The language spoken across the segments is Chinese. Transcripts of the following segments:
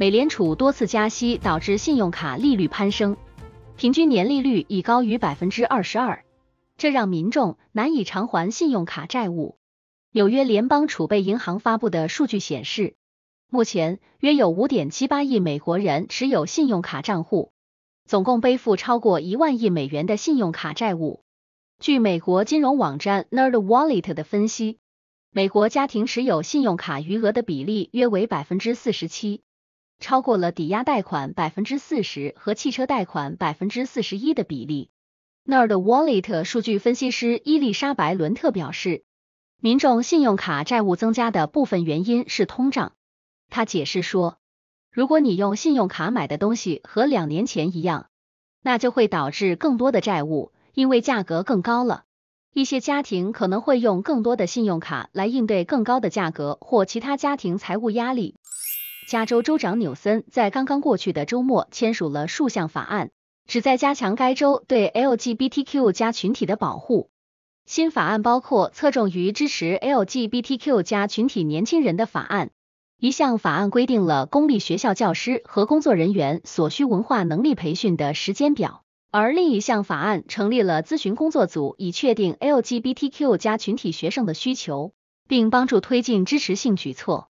美联储多次加息导致信用卡利率攀升，平均年利率已高于百分之二十二，这让民众难以偿还信用卡债务。纽约联邦储备银行发布的数据显示，目前约有五点七八亿美国人持有信用卡账户，总共背负超过一万亿美元的信用卡债务。据美国金融网站 Nerd Wallet 的分析，美国家庭持有信用卡余额的比例约为百分之四十七。超过了抵押贷款百分之四十和汽车贷款百分之四十一的比例。Nerd Wallet 数据分析师伊丽莎白·伦特表示，民众信用卡债务增加的部分原因是通胀。他解释说，如果你用信用卡买的东西和两年前一样，那就会导致更多的债务，因为价格更高了。一些家庭可能会用更多的信用卡来应对更高的价格或其他家庭财务压力。加州州长纽森在刚刚过去的周末签署了数项法案，旨在加强该州对 LGBTQ+ 加群体的保护。新法案包括侧重于支持 LGBTQ+ 加群体年轻人的法案。一项法案规定了公立学校教师和工作人员所需文化能力培训的时间表，而另一项法案成立了咨询工作组，以确定 LGBTQ+ 加群体学生的需求，并帮助推进支持性举措。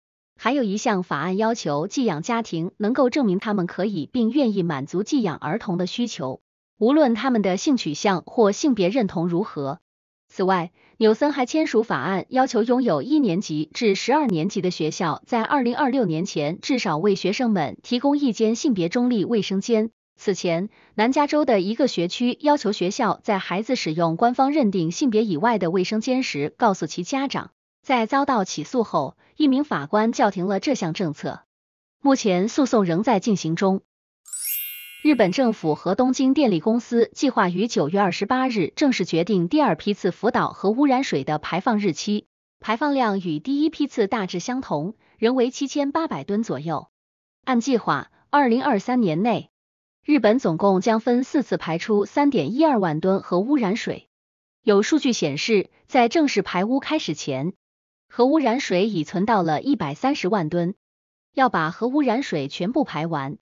还有一项法案要求寄养家庭能够证明他们可以并愿意满足寄养儿童的需求，无论他们的性取向或性别认同如何。此外，纽森还签署法案，要求拥有一年级至十二年级的学校在二零二六年前至少为学生们提供一间性别中立卫生间。此前，南加州的一个学区要求学校在孩子使用官方认定性别以外的卫生间时，告诉其家长。在遭到起诉后，一名法官叫停了这项政策。目前诉讼仍在进行中。日本政府和东京电力公司计划于九月二十八日正式决定第二批次福岛核污染水的排放日期，排放量与第一批次大致相同，仍为七千八百吨左右。按计划，二零二三年内，日本总共将分四次排出三点一二万吨核污染水。有数据显示，在正式排污开始前，核污染水已存到了一百三十万吨，要把核污染水全部排完，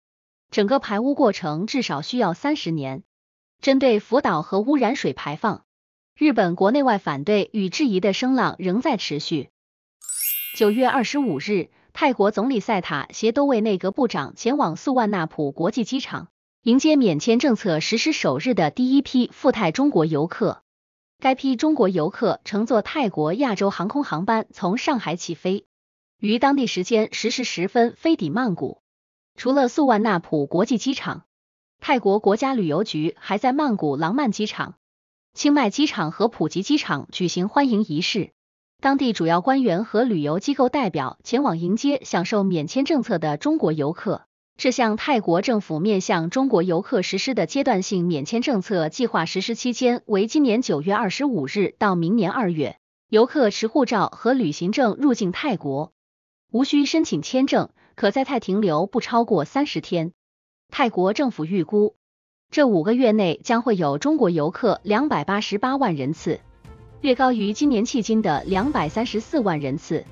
整个排污过程至少需要三十年。针对福岛核污染水排放，日本国内外反对与质疑的声浪仍在持续。九月二十五日，泰国总理赛塔携多位内阁部长前往素万纳普国际机场，迎接免签政策实施首日的第一批赴泰中国游客。该批中国游客乘坐泰国亚洲航空航班从上海起飞，于当地时间十时十分飞抵曼谷。除了素万那普国际机场，泰国国家旅游局还在曼谷廊曼机场、清迈机场和普吉机场举行欢迎仪式，当地主要官员和旅游机构代表前往迎接享受免签政策的中国游客。这项泰国政府面向中国游客实施的阶段性免签政策，计划实施期间为今年九月二十五日到明年二月。游客持护照和旅行证入境泰国，无需申请签证，可在泰停留不超过三十天。泰国政府预估，这五个月内将会有中国游客两百八十八万人次，略高于今年迄今的两百三十四万人次。